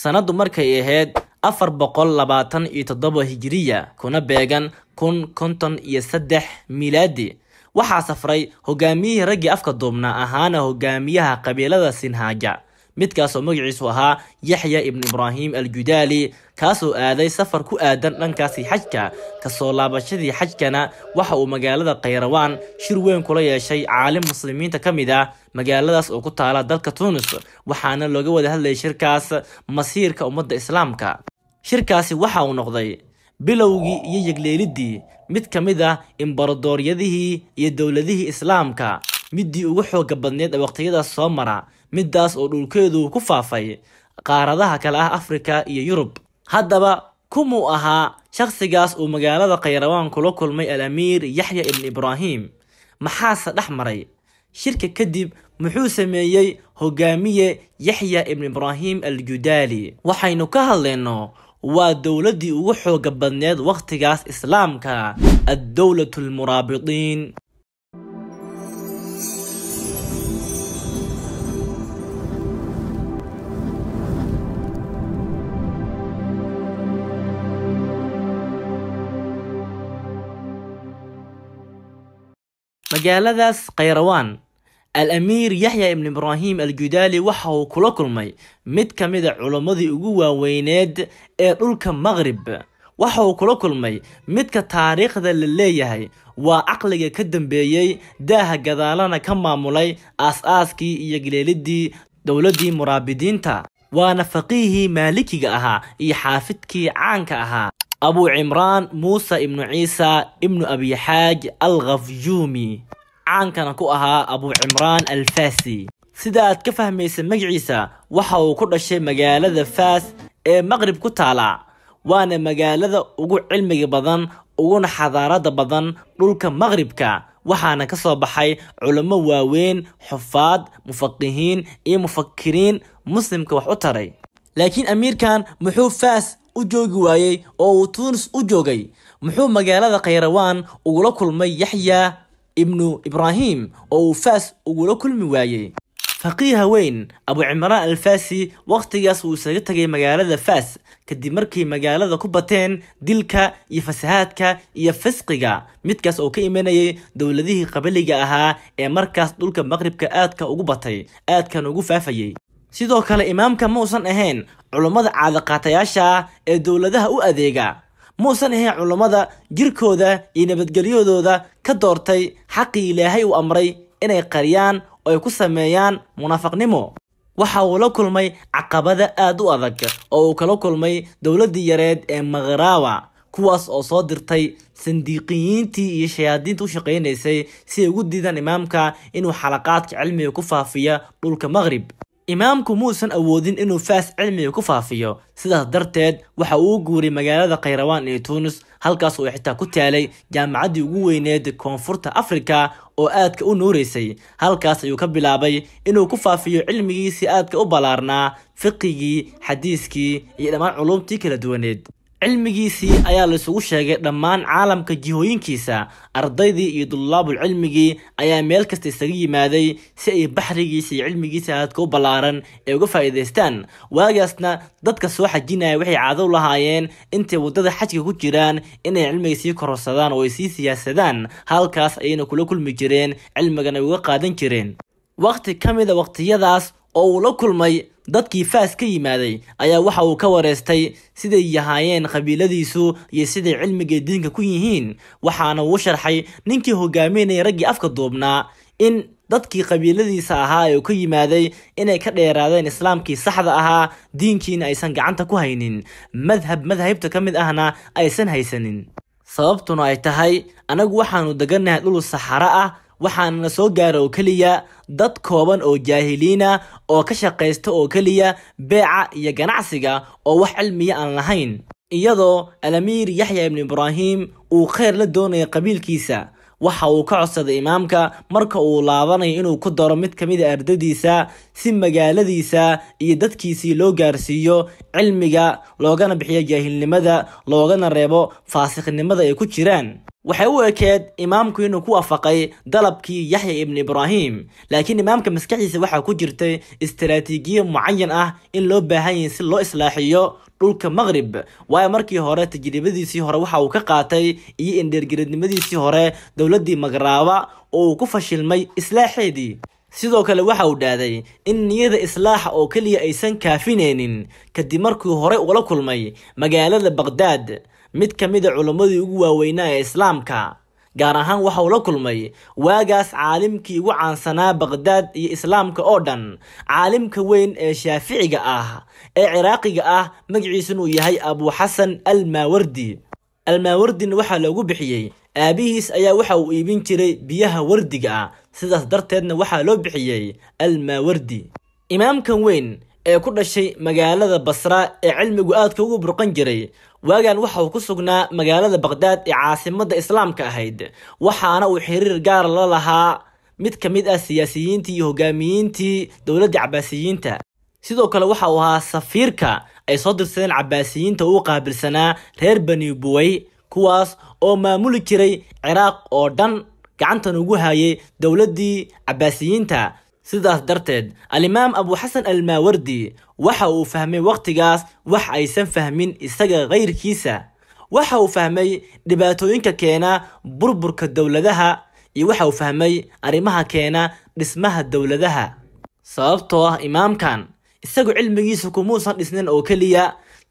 sannaddu markay ahayd afar boqol labaatan iyo toddoba hijiriya kuna beegan kun konton iyo saddex miilaadi waxaa safray hogaamiyihii raggii afka duubna ahaana hogaamiyaha qabiilada sinhaaja midkaasoo magiciisu ahaa yaxya ibnu ibraahim aljudaali kaasoo aaday safar ku aadan dhankaasi xajka kasoo laabashadii xajkana waxa uu magaalada khayrawaan shir weyn kula yeeshay caalim muslimiinta ka mid ah magaaladaas oo ku taala dalka tuunis waxaana looga wada hadlayay shirkaas masiirka ummadda islaamka shirkaasi waxa uu noqday bilowgii iyo yegleelidii mid ka mid ah imbaradooryadihii iyo dowladihii islaamka middii ugu xooga badneed ee waqtiyadaas soo mara midaas oo dhulkeedu ku faafay qaaradaha kale ah afrika iyo yurub haddaba kumuu ahaa shakhsigaas uu magaalada khayrawaan kula kulmay al amiir yaxya ibn ibraahim maxaase dhex maray shirka kadib muxuu sameeyey hogaamiye yaxya ibni ibraahim aljudaali waxaynu ka hadlayno waa dowladdii ugu xooga badneed wakhtigaas islaamka addowlatu almuraabitiin magaaladaas khayrawaan al-amiir yaxya ibn ibraahim al judaali waxa uu kula kulmay mid ka mida culammadii ugu waaweyneed ee dhulka maqrib waxa uu kula kulmay midka taariikhda la leeyahay waa caqliga ka dambeeyey daaha gadaalana ka maamulay aas-aaskii iyo galeelidii dowladdii muraabidiinta waana faqiihii maalikiga ahaa iyo xaafidkii caanka ahaa abu cimraan muuse ibnu ciisa ibnu abixaaj al caankana ku ahaa abu cimraan alfaasi sida aad ka fahmaysa magiciisa waxa uu ku dhashay magaalada faas ee maqrib ku taala waana magaalada ugu cilmiga badan uguna xadaarada badan dhulka maqribka waxaana ka soo baxay culammo waaweyn xufaad mufaqihiin iyo mufakiriin muslimka wax u taray laakiin amiirkan muxuu faas u joogi waayey oo uu tuunis u joogay muxuu magaalada khayrawaan ugula kulmay yaxya ibnu ibraahim oo uu faas ugula kulmi waayey faqiiha haweyn abu cimraan alfaasi wakhtigaas wuu isaga tegay magaalada faas kadib markay magaalada ku bateen dilka iyo fasahaadka iyo fasqiga midkaas oo ka imanayay dowladihii qabaliga ahaa ee markaas dhulka maqribka aadka ugu batay aadkan ugu faafayey sidoo kale imaamka muusan ahayn culummada caadaqaatayaasha ee dowladaha u adeega muusan ahayn culummada jirkooda iyo nabadgelyadooda ka doortay xaqii ilaahay uu amray inay qariyaan oo ay ku sameeyaan munaafaqnimo waxa uu la kulmay caqabada aad u adag oo uu kala kulmay dowladdii yareed ee makharawa kuwaas oo soo dirtay sandiiqiyiintii iyo shayaadiinta u shaqaynaysay si ay ugu diidaan imaamka inuu xalaqaadka cilmiga ku faafiya dhulka maqhrib imaamku muusan awoodin inuu faas cilmiga ku faafiyo sidaas darteed waxa uu guuray magaalada khayrawaan ee tuunis halkaas uu xitaa ku taalay jaamacaddii ugu weyneed koonfurta afrika oo aadka u nuuraysay halkaas ayuu ka bilaabay inuu ku faafiyo cilmigiisii aadka u ballaarnaa fiqigii xadiiskii iyo dhammaan culuubtii kala duwaneed cilmigiisii ayaa laysugu sheegay dhammaan caalamka jihooyinkiisa ardaydii iyo dullaabul cilmigii ayaa meel kasta isaga yimaaday si ay baxrigiisa iyo cilmigiisa aadka u ballaaran ee uga faa'iidaystaan waagaasna dadka soo xajinaya waxay caadow lahaayeen intay waddada xajka ku jiraan inay cilmiga sii kororsadaan oo ay sii siyaasadaan halkaas ayayna kula kulmi jireen cilmigana ay uga qaadan jireen wakhti ka mida a wakhtiyadaas oo uu la kulmay dadkii faas ka yimaaday ayaa waxa uu ka wareystay siday yahaayeen qabiiladiisu iyo siday cilmiga diinka ku yihiin waxaana uu sharxay ninkii hogaaminaya raggii afka duubnaa in dadkii qabiiladiisa ahaa ee uu ka yimaaday inay ka dheeraadeen islaamkii saxda ahaa diinkiina aysan gacanta ku haynin madhab madaahibta ka mid ahna aysan haysanin sababtuna ay tahay anagu waxaanu degannahay dhulu saxaro ah waxaanana soo gaara oo keliya dad kooban oo jaahiliina ah, oo ka shaqaysta oo keliya beeca iyo ganacsiga oo wax cilmiya aan lahayn iyadoo alamiir yaxya ibnu ibraahim uu kheyr la doonaya qabiilkiisa waxa uu ka codsaday imaamka marka uu laabanayo inuu ku daro mid ka mid a ah ardadiisa si magaaladiisa iyo dadkiisii loo gaarsiiyo cilmiga loogana bixiyo jaahilnimada loogana reebo faasiknimada ay ku jiraan waxay u ekeed imaamku inuu ku waafaqay dalabkii yaxya ibni ibraahim laakiin imaamka maskaxdiisa waxaa ku jirtay istaraatiijiya mucayan ah in loo baahan yahay si loo islaaxiyo dhulka maqrib waayo markii hore tajribadiisii hore waxa uu ka qaatay iyo indheergeradnimadiisii hore dowladdii magraaba oo uu ku fashilmay islaaxeedii sidoo kale waxa uu dhaaday in niyada islaaxa oo keliya aysan kaafinaynin kadib markii hore ula kulmay magaalada baqhdaad mid ka mid a culammadii ugu waaweynaa ee islaamka gaar ahaan waxau la kulmay waagaas caalimkii ugu caansanaa baqdaad iyo islaamka oo dhan caalimka weyn ee shaaficiga ah ee ciraaqiga ah magaciisunuu yahay abuxasan almaawardi almaawardina waxaa loogu bixiyey aabihiis ayaa waxa uu iibin jiray biyaha wardiga ah sidaas darteedna waxaa loo bixiyey almaawardi imaamkan weyn ee ku dhashay magaalada basra ee cilmigu aadka ugu burqan jiray waagan waxa uu ku sugnaa magaalada baqhdaad ee caasimadda islaamka ahayd waxaana uu xiriir gaar la lahaa mid ka mid ah siyaasiyiintii iyo hogaamiyiintii dowladda cabaasiyiinta sidoo kale waxa uu ahaa safiirka ay soo dirsadeen cabaasiyiinta uu qaabilsanaa reer bani buwey kuwaas oo maamuli jiray ciraaq oo dhan gacantan ugu hayay dowladdii cabaasiyiinta sidaas darteed alimaam abuxasan almaawardi waxa uu fahmay wakhtigaas wax aysan fahmin isaga kayrkiisa waxa uu fahmay dhibaatooyinka keena burburka dowladaha iyo waxa uu fahmay arrimaha keena dhismaha dowladaha sababtoo ah imaamkan isagu cilmigiisa kumuusan dhisnin oo keliya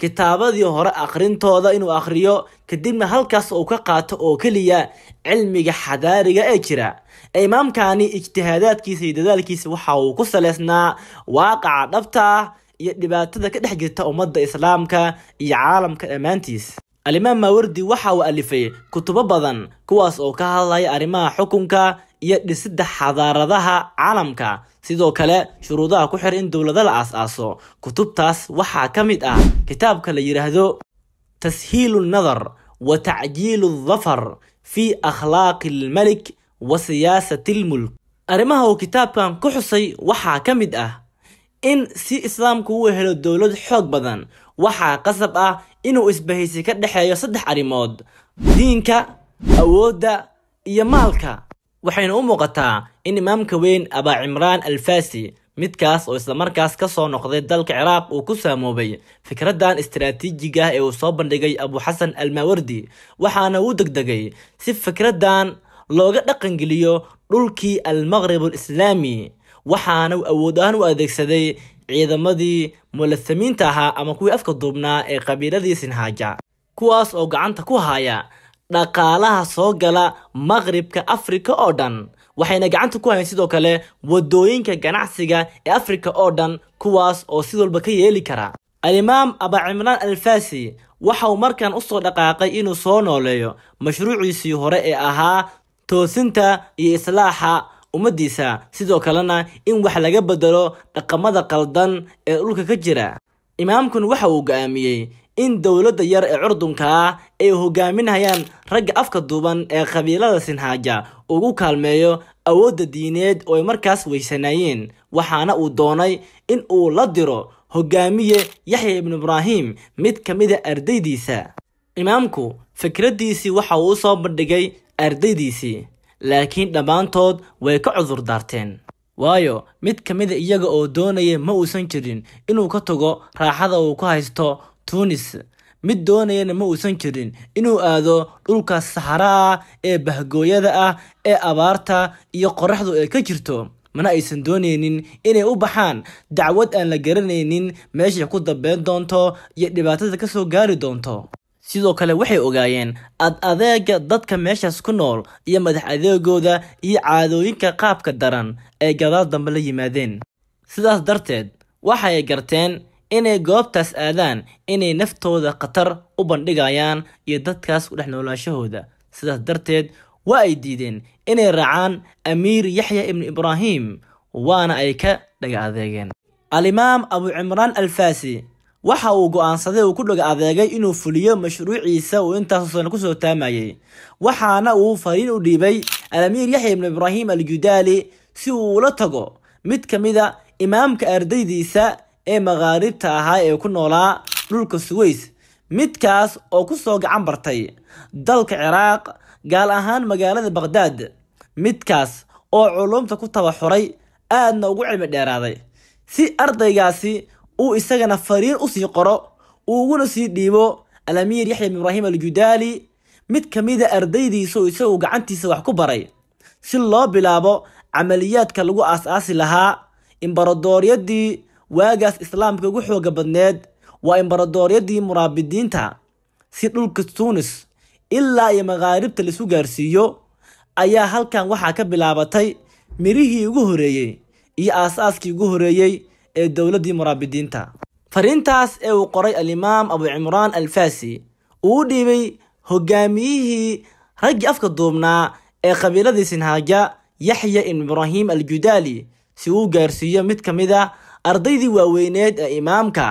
kitaabadii hore akhrintooda inuu akhriyo kadibna halkaas uu ka qaato oo keliya cilmiga xadaariga ee jira imaamkani ijtihaadaadkiisa iyo dadaalkiisa waxa uu ku salaysnaa waaqaca dhabta ah iyo dhibaatada ka dhex jirta ummadda islaamka iyo caalamka dhammaantiis alimaam maawardi waxa uu alifay kutubo badan kuwaas oo ka hadlaya arrimaha xukunka iyo dhisidda xadaaradaha caalamka sidoo kale shuruudaha ku xir in dowlado la aas-aaso kutubtaas waxaa ka mid ah kitaabka la yidhaahdo tashiilu nadar wa tacjiilu dafar fii akhlaaqi almalik wa siyaasati almulk arrimaha uu kitaabkan ku xusay waxaa ka mid ah in si islaamku uu helo dowlad xoog badan waxaa qasab ah inuu isbahaysi ka dhexeeyo saddex arrimood diinka awoodda iyo maalka waxayna u muuqataa in imaamka weyn abaa cimraan alfaasi midkaas oo islamarkaas ka soo noqday dalka ciraaq uu ku saamoobay fikraddan istaraatiijiga ah ee uu soo bandhigay abuxasan almaawardi waxaana uu degdegay si fikraddan looga dhaqangeliyo dhulkii almaqrib alislaami waxaana uu awood ahaan u adeegsaday ciidamadii mulasamiinta ahaa ama kuwii afka duubnaa ee qabiiladii sinhaaja kuwaas oo gacanta ku haaya dhaqaalaha soo gala maqribka afrika oo dhan waxayna gacanta ku hayn sidoo kale waddooyinka ganacsiga ee afrika oo dhan kuwaas oo sid walba ka yeeli kara alimaam abacimraan alfaasi waxa uu markan usoo dhaqaaqay inuu soo nooleeyo mashruuciisii hore ee ahaa toosinta iyo islaaxa ummaddiisa sidoo kalena in wax laga bedelo dhaqamada qaldan ee dhulka ka jira imaamkun waxa uu go'aamiyey in dowladda yar ee curdunka ah ay hogaaminayaan ragga afka duuban ee qabiilada sinhaaja ugu kaalmeeyo awoodda diineed oo ay markaas weysanaayeen waxaana uu doonay in uu la diro hoggaamiye yaxya ibnu ibraahim mid ka mida ah ardaydiisa imaamku fikraddiisii waxa uu soo bandhigay ardaydiisii laakiin dhammaantood way ka cudur daarteen waayo mid ka mida ah iyaga oo doonaya ma uusan jirin inuu ka tago raaxada uu ku haysto tuunis mid doonayana ma uusan jirin inuu aado dhulka saxaraa ee bahgooyada ah ee abaarta iyo qorraxdu ay ka jirto mana aysan doonaynin inay u baxaan dacwad aan la garanaynin meeshay ku dambeyn doonto iyo dhibaatada ka soo gaari doonto sidoo kale waxay ogaayeen ad adeega dadka meeshaas ku nool iyo madax adeegooda iyo caadooyinka qaabka daran ay gadaal dambe la yimaadeen sidaas darteed waxay garteen inay goobtaas aadaan inay naftooda khatar u bandhigayaan iyo dadkaas ku dhex noolaashahooda sidaas darteed waa ay diideen inay raacaan amiir yaxya ibnu ibraahim waana ay ka dhaga adeegeen alimaam abu cimraan alfaasi waxa uu go'aansaday uu ku dhaga adeegay inuu fuliyo mashruuciisa uu intaasu sana kusoo taamayay waxaana uu fariin u dhiibay alamiir yaxya ibnu ibraahim al judaali si uu ula tago mid ka mida imaamka ardaydiisa ee maqaaribta ahaa ee ku noolaa dhulka suweys midkaas oo ku soo gacan bartay dalka ciraaq gaal ahaan magaalada baqhdaad midkaas oo culumta ku tabaxuray aadna ugu cilmi dheeraaday si ardaygaasi uu isagana fariin sii qoro uu uguna sii dhiibo alamiir yaxya bin ibraahim aljudaali mid ka mida ah ardaydiisuu isagu gacantiisa wax ku baray si loo bilaabo camaliyaadka lagu aas-aasi lahaa imbaradooryadii waagaas islaamka ugu xooga badneed waa imbaradooryadii muraabidiinta si dhulka tuunis ilaa iyo makaaribta laisu gaarsiiyo ayaa halkan waxaa ka bilaabatay mirihii ugu horeeyey iyo aasaaskii ugu horreeyey ee dowladdii muraabidiinta fariintaas ee uu qoray alimaam abucimraan alfaasi uu dhiibay hogaamiyihii raggii afka duubnaa ee qabiiladii sinhaaja yaxya ibn ibraahim aljudaali si uu gaarsiiyo mid ka mid a ah ardaydii waaweyneed ee imaamka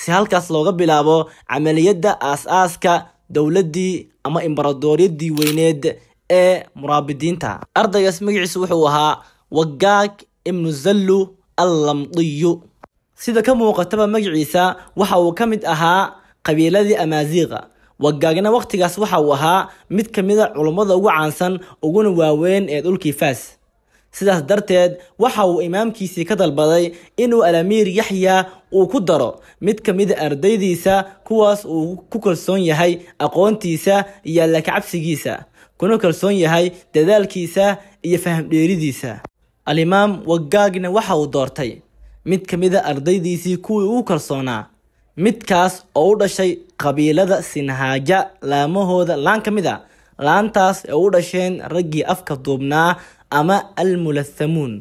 si halkaas looga bilaabo camaliyadda aas-aaska dowladdii ama imbaradooryaddii weyneed ee muraabidiinta ardaygaas magaciisu wuxuu ahaa wagaag ibnu zallu allamdiyu sida ka muuqataba magiciisa waxa uu ka mid ahaa qabiiladii amaaziiqa wagaagna wakhtigaas waxa uu ahaa mid ka mida ah culummada ugu caansan uguna waaweyn ee dhulkii faas sidaas darteed waxa uu imaamkiisii ka dalbaday inuu alamiir yaxya uu ku daro mid ka mida ah ardaydiisa kuwaas uu ku kalsoon yahay aqoontiisa iyo alla kuna kalsoon yahay dadaalkiisa iyo fahamdheeridiisa alimaam wagaagna waxa uu doortay mid ka mida ah ardaydiisii kuwii uu kalsoonaa midkaas oo u dhashay qabiilada sinhaaja laamahooda laan ka mid a ah, laantaas ee u dhasheen raggii afka duubnaa ama almulathamuun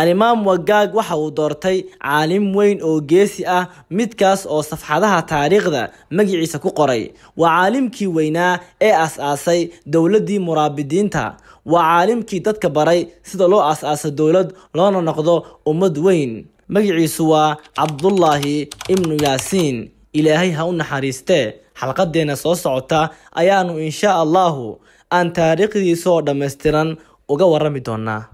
alimaam wagaag waxa uu doortay caalim weyn oo geesi ah midkaas oo safxadaha taariikhda magiciisa ku qoray waa caalimkii weynaa ee aas-aasay dowladdii muraabidiinta waa caalimkii dadka baray sida loo aas aaso dowlad loona noqdo ummad weyn magiciisu waa cabdullaahi ibnu yaasiin ilaahay ha u naxariistee xalqaddeenna soo socota ayaannu inshaa allahu aan taariikhdiisa oo dhammaystiran uga warrami doonnaa